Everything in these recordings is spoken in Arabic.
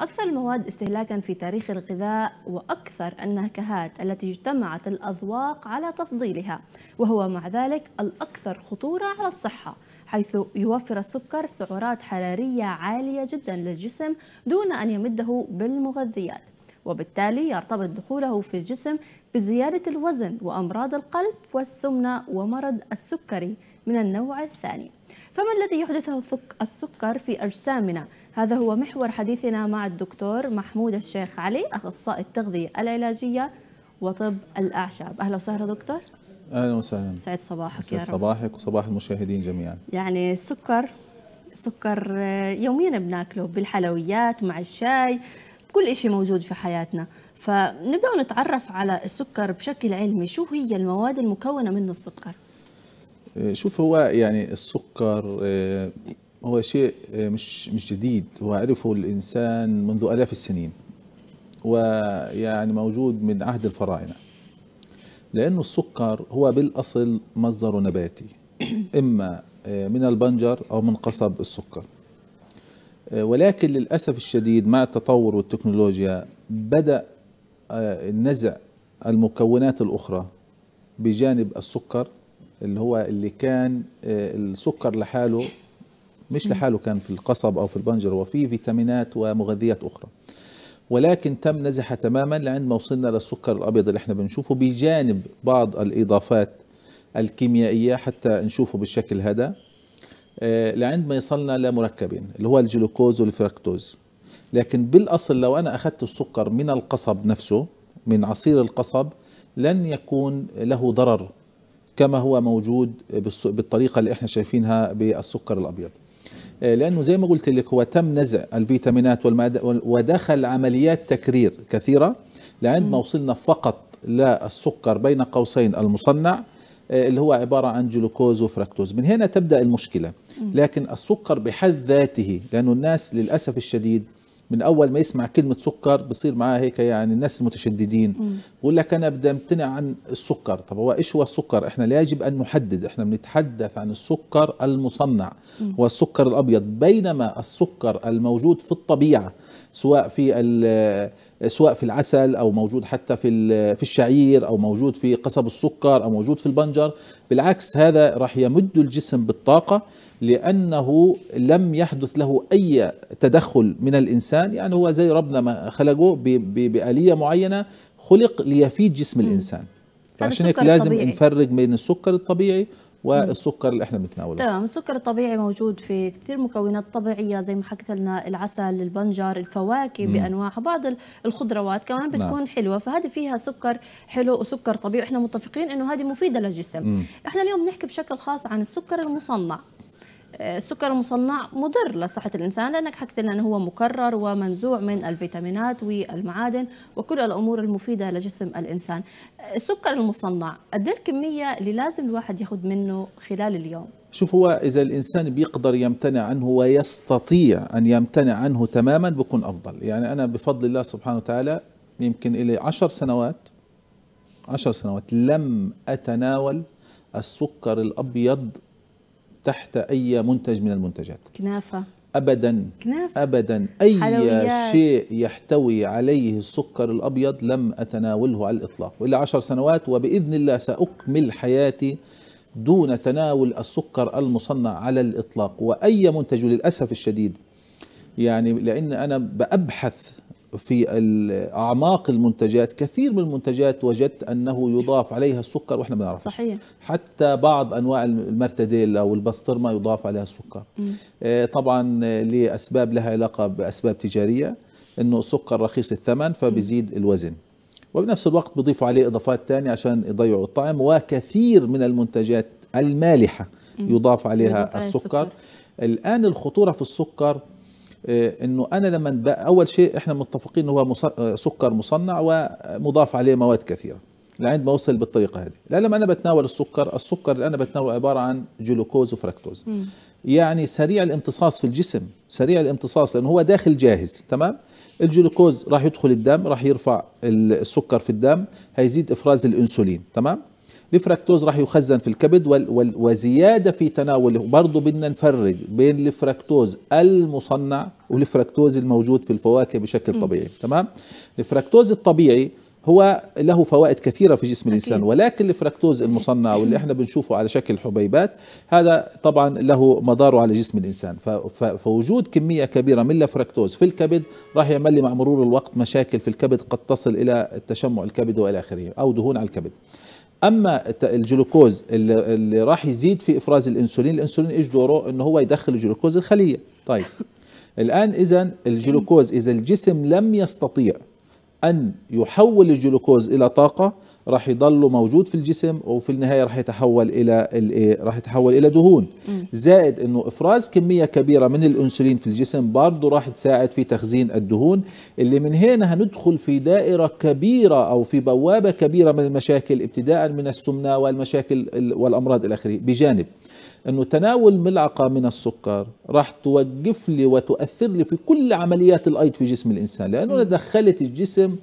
أكثر المواد استهلاكا في تاريخ الغذاء وأكثر النكهات التي اجتمعت الأذواق على تفضيلها وهو مع ذلك الأكثر خطورة على الصحة حيث يوفر السكر سعرات حرارية عالية جدا للجسم دون أن يمده بالمغذيات وبالتالي يرتبط دخوله في الجسم بزيادة الوزن وأمراض القلب والسمنة ومرض السكري من النوع الثاني فما الذي يحدثه السكر في أجسامنا؟ هذا هو محور حديثنا مع الدكتور محمود الشيخ علي أخصائي التغذية العلاجية وطب الأعشاب أهلا وسهلا دكتور أهلا وسهلا سعد صباحك سعد صباحك وصباح المشاهدين جميعا يعني السكر السكر آه، يوميا بناكله بالحلويات مع الشاي كل شيء موجود في حياتنا فنبدأ نتعرف على السكر بشكل علمي شو هي المواد المكونة منه السكر آه، شوف هو يعني السكر آه، هو شيء آه، مش مش جديد هو عرفه الانسان منذ الاف السنين ويعني موجود من عهد الفراعنه لانه السكر هو بالاصل مصدر نباتي اما من البنجر او من قصب السكر ولكن للاسف الشديد مع التطور والتكنولوجيا بدا نزع المكونات الاخرى بجانب السكر اللي هو اللي كان آه، السكر لحاله مش لحاله كان في القصب او في البنجر هو في فيتامينات ومغذيات اخرى ولكن تم نزحه تماما لعند ما وصلنا للسكر الابيض اللي احنا بنشوفه بجانب بعض الاضافات الكيميائيه حتى نشوفه بالشكل هذا آه، لعند ما يصلنا لمركبين اللي هو الجلوكوز والفركتوز لكن بالاصل لو انا اخذت السكر من القصب نفسه من عصير القصب لن يكون له ضرر كما هو موجود بالطريقة اللي احنا شايفينها بالسكر الأبيض آه، لأنه زي ما قلت لك هو تم نزع الفيتامينات ودخل عمليات تكرير كثيرة ما وصلنا فقط للسكر بين قوسين المصنع آه، اللي هو عبارة عن جلوكوز وفركتوز من هنا تبدأ المشكلة لكن السكر بحد ذاته لأنه الناس للأسف الشديد من اول ما يسمع كلمه سكر بصير معاه هيك يعني الناس المتشددين بقول لك انا بدي امتنع عن السكر طب هو ايش هو السكر احنا لا يجب ان نحدد احنا بنتحدث عن السكر المصنع هو السكر الابيض بينما السكر الموجود في الطبيعه سواء في سواء في العسل او موجود حتى في في الشعير او موجود في قصب السكر او موجود في البنجر بالعكس هذا راح يمد الجسم بالطاقه لانه لم يحدث له اي تدخل من الانسان يعني هو زي ربنا ما خلقه باليه معينه خلق ليفيد جسم الانسان فعشان هيك لازم نفرق بين السكر الطبيعي والسكر اللي احنا بنتناوله تمام السكر الطبيعي موجود في كثير مكونات طبيعيه زي ما حكيت لنا العسل البنجر الفواكه مم. بانواعها بعض الخضروات كمان نعم. بتكون نعم. حلوه فهذه فيها سكر حلو وسكر طبيعي احنا متفقين انه هذه مفيده للجسم مم. احنا اليوم بنحكي بشكل خاص عن السكر المصنع السكر المصنع مضر لصحة الإنسان لأنك حكيت لنا أنه هو مكرر ومنزوع من الفيتامينات والمعادن وكل الأمور المفيدة لجسم الإنسان السكر المصنع قد إيه الكمية اللي لازم الواحد ياخذ منه خلال اليوم شوف هو إذا الإنسان بيقدر يمتنع عنه ويستطيع أن يمتنع عنه تماما بكون أفضل يعني أنا بفضل الله سبحانه وتعالى يمكن إلي عشر سنوات عشر سنوات لم أتناول السكر الأبيض تحت أي منتج من المنتجات كنافة ابدا كنافة. ابدا اي حلويات. شيء يحتوي عليه السكر الابيض لم اتناوله على الاطلاق والا عشر سنوات وباذن الله ساكمل حياتي دون تناول السكر المصنع على الاطلاق واي منتج للاسف الشديد يعني لان انا بابحث في اعماق المنتجات كثير من المنتجات وجدت انه يضاف عليها السكر واحنا ما نعرفش صحيح حتى بعض انواع المرتديلا والبسطرمه يضاف عليها السكر مم. آه، طبعا لاسباب لها علاقه باسباب تجاريه انه السكر رخيص الثمن فبيزيد الوزن وبنفس الوقت بيضيفوا عليه اضافات ثانيه عشان يضيعوا الطعم وكثير من المنتجات المالحه يضاف عليها يضاف السكر. السكر الان الخطوره في السكر آه، انه انا لما اول شيء احنا متفقين انه هو آه، سكر مصنع ومضاف عليه مواد كثيره لعند ما وصل بالطريقه هذه لا لما انا بتناول السكر السكر اللي انا بتناوله عباره عن جلوكوز وفركتوز يعني سريع الامتصاص في الجسم سريع الامتصاص لانه هو داخل جاهز تمام الجلوكوز راح يدخل الدم راح يرفع السكر في الدم هيزيد افراز الانسولين تمام الفركتوز راح يخزن في الكبد وزيادة في تناوله برضه بدنا نفرق بين الفركتوز المصنع والفركتوز الموجود في الفواكه بشكل طبيعي تمام الفركتوز الطبيعي هو له فوائد كثيرة في جسم الإنسان ولكن الفركتوز المصنع واللي احنا بنشوفه على شكل حبيبات هذا طبعا له مضاره على جسم الإنسان فوجود كمية كبيرة من الفركتوز في الكبد راح يعمل لي مع مرور الوقت مشاكل في الكبد قد تصل إلى التشمع الكبد وإلى آخره أو دهون على الكبد اما الجلوكوز اللي, اللي راح يزيد في افراز الانسولين الانسولين ايش دوره انه هو يدخل الجلوكوز الخليه طيب الان اذا الجلوكوز اذا الجسم لم يستطيع ان يحول الجلوكوز الى طاقه راح يضله موجود في الجسم وفي النهايه راح يتحول الى إيه، راح يتحول الى دهون زائد انه افراز كميه كبيره من الانسولين في الجسم برضه راح تساعد في تخزين الدهون اللي من هنا هندخل في دائره كبيره او في بوابه كبيره من المشاكل ابتداء من السمنه والمشاكل والامراض الى اخره بجانب انه تناول ملعقه من السكر راح توقف لي وتؤثر لي في كل عمليات الايض في جسم الانسان لانه انا دخلت الجسم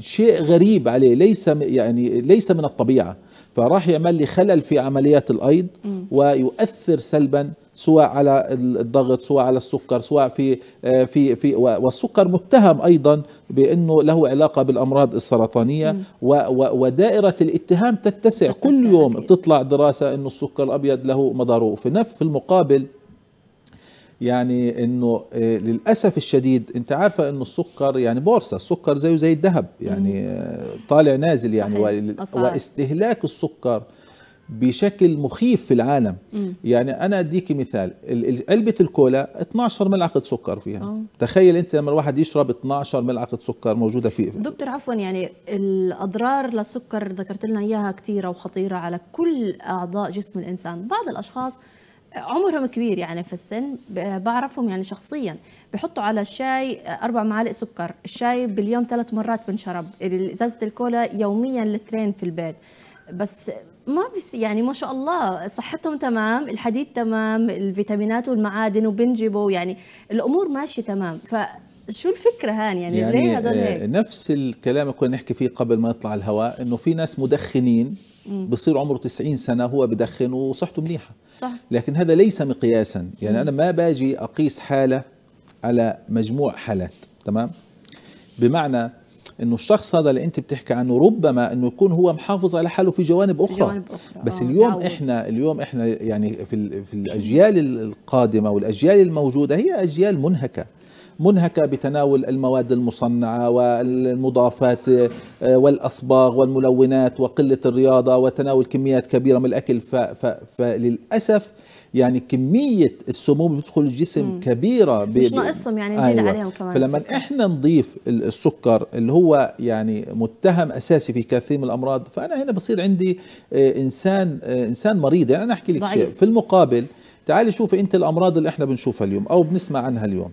شيء غريب عليه ليس يعني ليس من الطبيعه فراح يعمل لي خلل في عمليات الايض ويؤثر سلبا سواء على الضغط سواء على السكر سواء في آه، في في والسكر متهم ايضا بانه له علاقه بالامراض السرطانيه ودائره الاتهام تتسع, تتسع كل يوم أكيد. بتطلع دراسه انه السكر الابيض له مضاره في نفس المقابل يعني انه آه، للاسف الشديد انت عارفه انه السكر يعني بورصه السكر زيه زي الذهب يعني آه، طالع نازل يعني واستهلاك السكر بشكل مخيف في العالم مم. يعني انا اديكي مثال علبه الكولا 12 ملعقه سكر فيها أوه. تخيل انت لما الواحد يشرب 12 ملعقه سكر موجوده فيه دكتور عفوا يعني الاضرار للسكر ذكرت لنا اياها كثيره وخطيره على كل اعضاء جسم الانسان بعض الاشخاص عمرهم كبير يعني في السن بعرفهم يعني شخصيا بحطوا على الشاي اربع معالق سكر الشاي باليوم ثلاث مرات بنشرب ازازه الكولا يوميا لترين في البيت بس ما بس يعني ما شاء الله صحتهم تمام الحديد تمام الفيتامينات والمعادن وبنجبوا يعني الامور ماشيه تمام ف شو الفكره هان يعني, يعني ليه هذا آه، هيك؟ نفس الكلام اللي كنا نحكي فيه قبل ما يطلع الهواء انه في ناس مدخنين بصير عمره 90 سنه هو بدخن وصحته منيحه صح لكن هذا ليس مقياسا يعني م. انا ما باجي اقيس حاله على مجموع حالات تمام بمعنى انه الشخص هذا اللي انت بتحكي عنه ربما انه يكون هو محافظ على حاله في جوانب اخرى, في جوانب أخرى. بس آه، اليوم أوه. احنا اليوم احنا يعني في في الاجيال القادمه والاجيال الموجوده هي اجيال منهكه منهكة بتناول المواد المصنعة والمضافات آه، والأصباغ والملونات وقلة الرياضة وتناول كميات كبيرة من الأكل ف... ف... فللأسف يعني كمية السموم اللي بتدخل الجسم مم. كبيرة مش ناقصهم يعني نزيد أيوة. عليهم كمان فلما السكر. احنا نضيف السكر اللي هو يعني متهم أساسي في كثير من الأمراض فأنا هنا بصير عندي آه، إنسان آه، إنسان مريض يعني أنا أحكي لك شيء في المقابل تعالي شوفي أنت الأمراض اللي احنا بنشوفها اليوم أو بنسمع عنها اليوم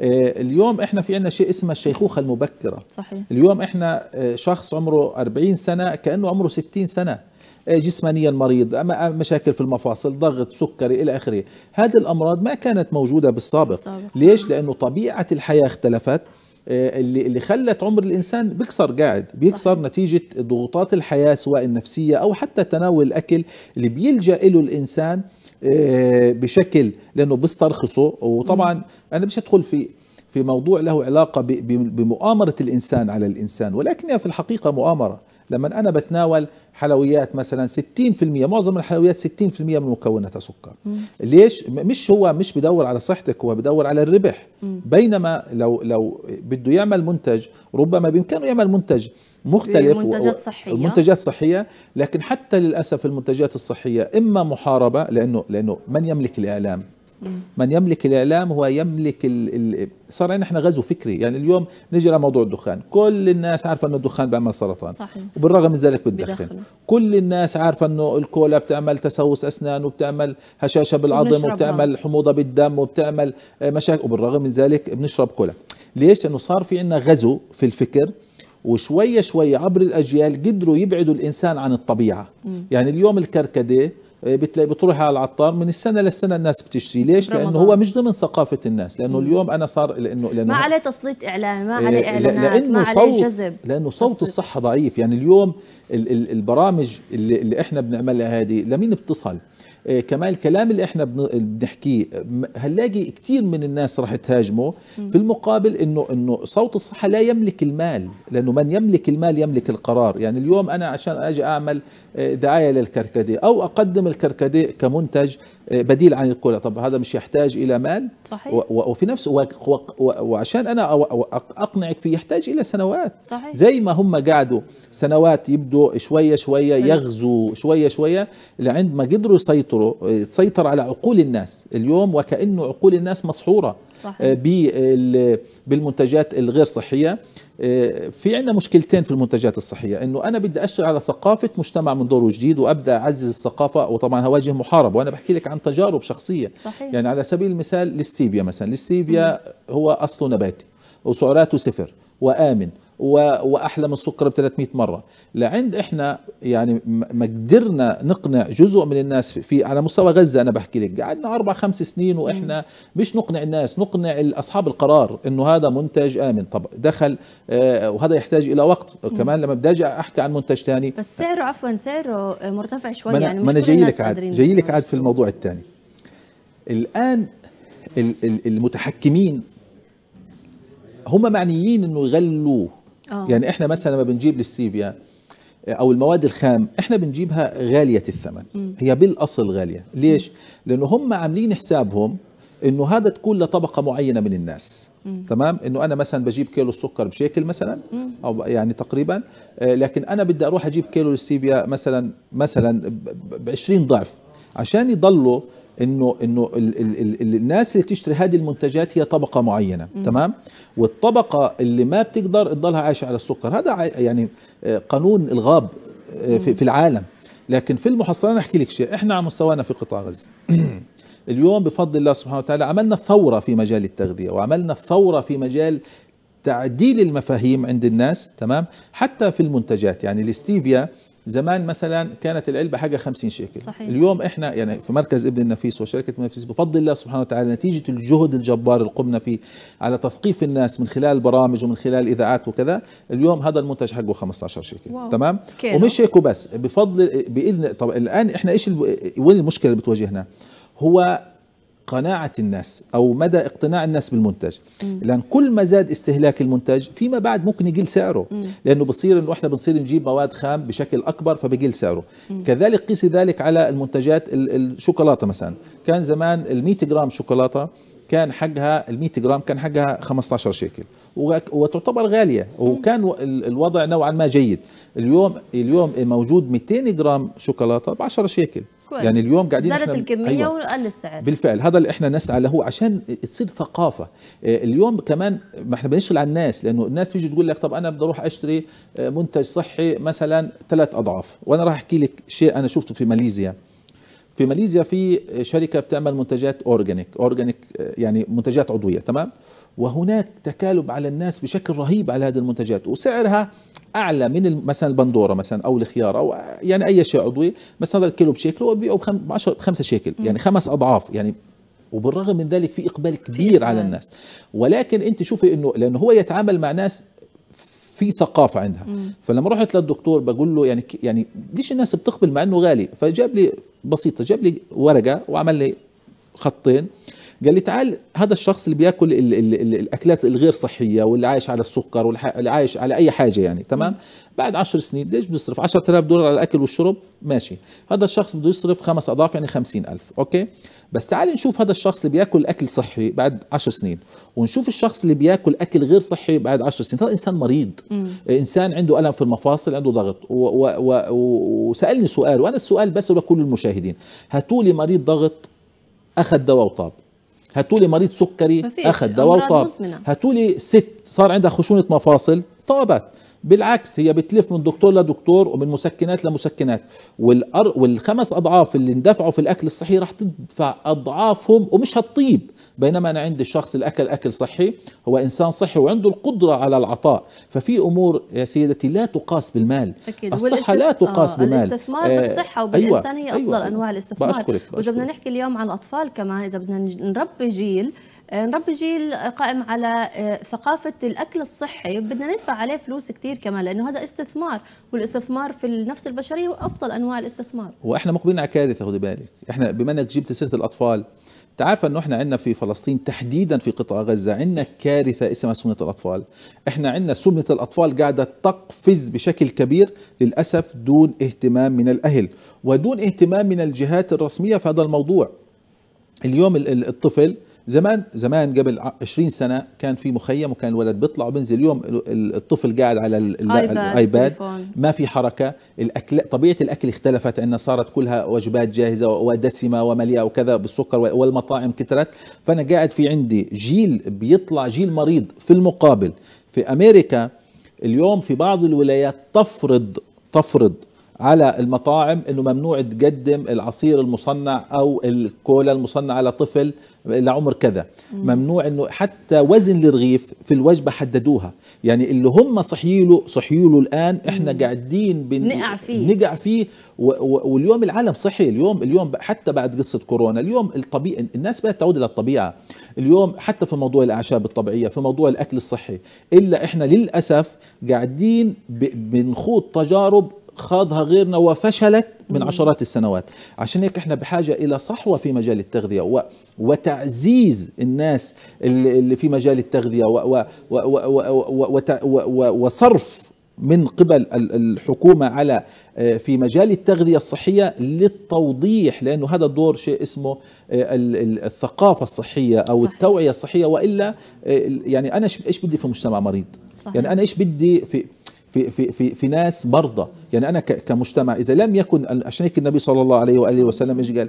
آه، اليوم احنا في عندنا شيء اسمه الشيخوخه المبكره صحيح. اليوم احنا آه، شخص عمره 40 سنه كانه عمره 60 سنه آه، جسمانيا مريض مشاكل في المفاصل ضغط سكري الى اخره هذه الامراض ما كانت موجوده بالسابق, بالسابق. ليش لانه طبيعه الحياه اختلفت اللي اللي خلت عمر الانسان بيكسر قاعد بيكسر صح. نتيجه ضغوطات الحياه سواء النفسيه او حتى تناول الاكل اللي بيلجا له الانسان آه، بشكل لانه بيسترخصه وطبعا انا مش ادخل في في موضوع له علاقه بمؤامره الانسان على الانسان ولكنها في الحقيقه مؤامره لما انا بتناول حلويات مثلا 60% معظم الحلويات 60% من مكوناتها سكر مم. ليش مش هو مش بدور على صحتك هو بدور على الربح مم. بينما لو لو بده يعمل منتج ربما بامكانه يعمل منتج مختلف منتجات صحيه منتجات صحيه لكن حتى للاسف المنتجات الصحيه اما محاربه لانه لانه من يملك الاعلام من يملك الاعلام هو يملك ال... ال... صار عندنا احنا غزو فكري يعني اليوم نجي لموضوع الدخان كل الناس عارفه انه الدخان بيعمل سرطان صحيح. وبالرغم من ذلك بتدخن كل الناس عارفه انه الكولا بتعمل تسوس اسنان وبتعمل هشاشه بالعظم وبتعمل حموضه بالدم وبتعمل مشاكل وبالرغم من ذلك بنشرب كولا ليش انه صار في عندنا غزو في الفكر وشوية شوية عبر الأجيال قدروا يبعدوا الإنسان عن الطبيعة م. يعني اليوم الكركديه آه، بتلاقي بتروحي على العطار من السنه للسنه الناس بتشتري ليش رمضان. لانه هو مش ضمن ثقافه الناس لانه م. اليوم انا صار لانه لانه ما عليه تسليط اعلام ما آه، عليه اعلانات لأنه ما عليه جذب لانه صوت تصويت. الصحه ضعيف يعني اليوم ال ال البرامج اللي, اللي احنا بنعملها هذه لمين بتصل إيه، كمان الكلام اللي احنا بنحكيه هنلاقي كثير من الناس راح تهاجمه في المقابل انه انه صوت الصحه لا يملك المال لانه من يملك المال يملك القرار يعني اليوم انا عشان اجي اعمل إيه، دعايه للكركديه او اقدم الكركديه كمنتج آه، بديل عن الكولا طب هذا مش يحتاج إلى مال صحيح. وفي نفس وعشان أنا أقنعك فيه يحتاج إلى سنوات صحيح. زي ما هم قعدوا سنوات يبدوا شوية شوية يغزوا شوية شوية لعندما قدروا يسيطروا تسيطر آه، على عقول الناس اليوم وكأنه عقول الناس مسحورة صحيح. آه، آه، بالمنتجات الغير صحيه آه، في عندنا مشكلتين في المنتجات الصحيه انه انا بدي اشتغل على ثقافه مجتمع من دور جديد وابدا اعزز الثقافه وطبعا هواجه محاربه وانا بحكي لك عن تجارب شخصيه صحيح. يعني على سبيل المثال الستيفيا مثلا الستيفيا هو اصله نباتي وسعراته صفر وامن واحلى من السكر ب 300 مره لعند احنا يعني ما قدرنا نقنع جزء من الناس في على مستوى غزه انا بحكي لك قعدنا اربع خمس سنين واحنا مش نقنع الناس نقنع اصحاب القرار انه هذا منتج امن طب دخل آه وهذا يحتاج الى وقت كمان لما بدي اجي احكي عن منتج ثاني بس سعره عفوا سعره مرتفع شوي يعني مش ما انا جاي لك عاد جاي لك عاد في الموضوع الثاني الان المتحكمين هم معنيين انه يغلوا أوه. يعني احنا مثلا لما بنجيب للسيفيا او المواد الخام احنا بنجيبها غاليه الثمن م. هي بالاصل غاليه ليش لانه هم عاملين حسابهم انه هذا تكون لطبقه معينه من الناس م. تمام انه انا مثلا بجيب كيلو السكر بشيكل مثلا م. او يعني تقريبا آه، لكن انا بدي اروح اجيب كيلو للسيفيا مثلا مثلا ب 20 ضعف عشان يضلوا انه انه ال ال ال ال الناس اللي تشتري هذه المنتجات هي طبقه معينه م. تمام والطبقه اللي ما بتقدر تضلها عايشه على السكر هذا يعني آه، قانون الغاب آه، في, في العالم لكن في المحصله انا احكي لك شيء احنا على مستوانا في قطاع غزه اليوم بفضل الله سبحانه وتعالى عملنا ثوره في مجال التغذيه وعملنا ثوره في مجال تعديل المفاهيم عند الناس تمام حتى في المنتجات يعني الاستيفيا زمان مثلا كانت العلبة حاجة 50 شيكل صحيح. اليوم احنا يعني في مركز ابن النفيس وشركة ابن النفيس بفضل الله سبحانه وتعالى نتيجة الجهد الجبار اللي قمنا فيه على تثقيف الناس من خلال برامج ومن خلال إذاعات وكذا اليوم هذا المنتج حقه 15 شيكل واو. تمام كيلو. ومش هيك وبس بفضل بإذن طب الآن احنا ايش ال... وين المشكلة اللي بتواجهنا هو قناعة الناس أو مدى اقتناع الناس بالمنتج مم. لأن كل ما زاد استهلاك المنتج فيما بعد ممكن يقل سعره مم. لأنه بصير إنه إحنا بنصير نجيب مواد خام بشكل أكبر فبقل سعره مم. كذلك قيس ذلك على المنتجات الشوكولاتة مثلا كان زمان ال 100 جرام شوكولاتة كان حقها ال 100 جرام كان حقها 15 شيكل وتعتبر غاليه وكان الوضع نوعا ما جيد اليوم اليوم موجود 200 جرام شوكولاته ب 10 شيكل يعني كويس. يعني اليوم قاعدين زادت الكميه أيوة وقل السعر بالفعل هذا اللي احنا نسعى له عشان تصير ثقافه آه، اليوم كمان ما احنا بنشغل على الناس لانه الناس بيجي تقول لك طب انا بدي اروح اشتري آه، منتج صحي مثلا ثلاث اضعاف وانا راح احكي لك شيء انا شفته في ماليزيا في ماليزيا في شركه بتعمل منتجات اورجانيك اورجانيك آه، يعني منتجات عضويه تمام وهناك تكالب على الناس بشكل رهيب على هذه المنتجات وسعرها اعلى من مثلا البندوره مثلا او الخيار او يعني اي شيء عضوي مثلا هذا الكيلو بشكل وبيعه ب 10 5 شيكل يعني خمس اضعاف يعني وبالرغم من ذلك في اقبال كبير على الناس ولكن انت شوفي انه لانه هو يتعامل مع ناس في ثقافه عندها مم. فلما رحت للدكتور بقول له يعني يعني ليش الناس بتقبل مع انه غالي فجاب لي بسيطه جاب لي ورقه وعمل لي خطين قال لي تعال هذا الشخص اللي بياكل الـ الـ الـ الاكلات الغير صحيه واللي عايش على السكر واللي عايش على اي حاجه يعني تمام بعد 10 سنين ليش بده يصرف 10000 دولار على الاكل والشرب ماشي هذا الشخص بده يصرف خمس اضعاف يعني 50000 اوكي بس تعال نشوف هذا الشخص اللي بياكل اكل صحي بعد 10 سنين ونشوف الشخص اللي بياكل اكل غير صحي بعد 10 سنين هذا انسان مريض م. انسان عنده الم في المفاصل عنده ضغط و- و- وسالني سؤال وانا السؤال بس كل المشاهدين هاتوا لي مريض ضغط اخذ دواء وطاب هاتوا لي مريض سكري اخذ دواء وطاب هاتوا لي ست صار عندها خشونه مفاصل طابت بالعكس هي بتلف من دكتور لدكتور ومن مسكنات لمسكنات والأر... والخمس اضعاف اللي اندفعوا في الاكل الصحي راح تدفع اضعافهم ومش هتطيب بينما انا عندي الشخص اللي اكل اكل صحي هو انسان صحي وعنده القدره على العطاء ففي امور يا سيدتي لا تقاس بالمال أكيد. الصحه والاستف... لا تقاس آه. بالمال الاستثمار آه. بالصحه وبالانسان أيوة. هي أيوة، افضل أيوة. انواع الاستثمار واذا بدنا نحكي اليوم عن الاطفال كمان اذا بدنا نربي جيل آه، نربي جيل قائم على آه، ثقافة الأكل الصحي بدنا ندفع عليه فلوس كثير كمان لأنه هذا استثمار والاستثمار في النفس البشرية هو أفضل أنواع الاستثمار وإحنا مقبلين على كارثة خذ بالك إحنا بما أنك جبت سيرة الأطفال انت عارفه انه احنا عندنا في فلسطين تحديدا في قطاع غزه عندنا كارثه اسمها سمنه الاطفال احنا عندنا سمنه الاطفال قاعده تقفز بشكل كبير للاسف دون اهتمام من الاهل ودون اهتمام من الجهات الرسميه في هذا الموضوع اليوم الطفل زمان زمان قبل 20 سنه كان في مخيم وكان الولد بيطلع وبنزل اليوم الطفل قاعد على الايباد ما في حركه الاكل طبيعه الاكل اختلفت عندنا صارت كلها وجبات جاهزه ودسمه ومليئه وكذا بالسكر والمطاعم كثرت فانا قاعد في عندي جيل بيطلع جيل مريض في المقابل في امريكا اليوم في بعض الولايات تفرض تفرض على المطاعم انه ممنوع تقدم العصير المصنع او الكولا المصنعه لطفل لعمر كذا ممنوع انه حتى وزن الرغيف في الوجبه حددوها يعني اللي هم صحيله صحيله الان احنا قاعدين بن... نقع فيه نقع فيه و... و... واليوم العالم صحي اليوم اليوم حتى بعد قصه كورونا اليوم الطبيعي الناس بدات تعود الى الطبيعه اليوم حتى في موضوع الاعشاب الطبيعيه في موضوع الاكل الصحي الا احنا للاسف قاعدين ب... بنخوض تجارب خاضها غيرنا وفشلت من عشرات السنوات عشان هيك احنا بحاجة إلى صحوة في مجال التغذية وتعزيز الناس اللي في مجال التغذية وصرف من قبل الحكومة على آه، في مجال التغذية الصحية للتوضيح لأنه هذا الدور شيء اسمه آه، الثقافة الصحية أو صحيح. التوعية الصحية وإلا آه، يعني أنا إيش بدي في مجتمع مريض صحيح. يعني أنا إيش بدي في في في في, في ناس مرضى يعني أنا كمجتمع إذا لم يكن عشان هيك النبي صلى الله عليه وآله وسلم إيش قال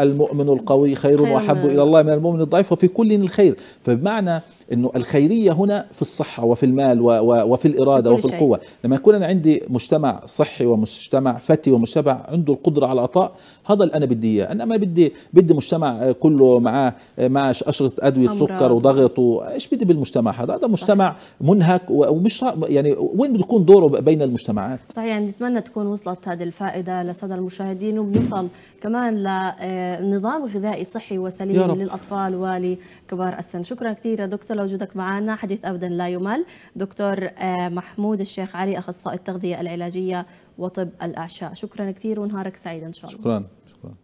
المؤمن القوي خير وأحب إلى الله من المؤمن الضعيف وفي كل الخير فبمعنى أنه الخيرية هنا في الصحة وفي المال وفي الإرادة وفي القوة لما يكون أنا عندي مجتمع صحي ومجتمع فتي ومجتمع عنده القدرة على العطاء هذا اللي أنا بدي إياه أنا ما بدي بدي مجتمع كله معاه مع أشرطة أدوية سكر وضغط وإيش بدي بالمجتمع هذا هذا مجتمع منهك ومش يعني وين بده يكون دوره بين المجتمعات صحيح يعني بنتمنى تكون وصلت هذه الفائده لصدى المشاهدين وبنصل كمان لنظام آه، غذائي صحي وسليم للاطفال ولكبار السن شكرا كثير دكتور لوجودك معنا حديث ابدا لا يمل دكتور آه، محمود الشيخ علي اخصائي التغذيه العلاجيه وطب الاعشاء شكرا كثير ونهارك سعيد ان شاء الله شكرا شكرا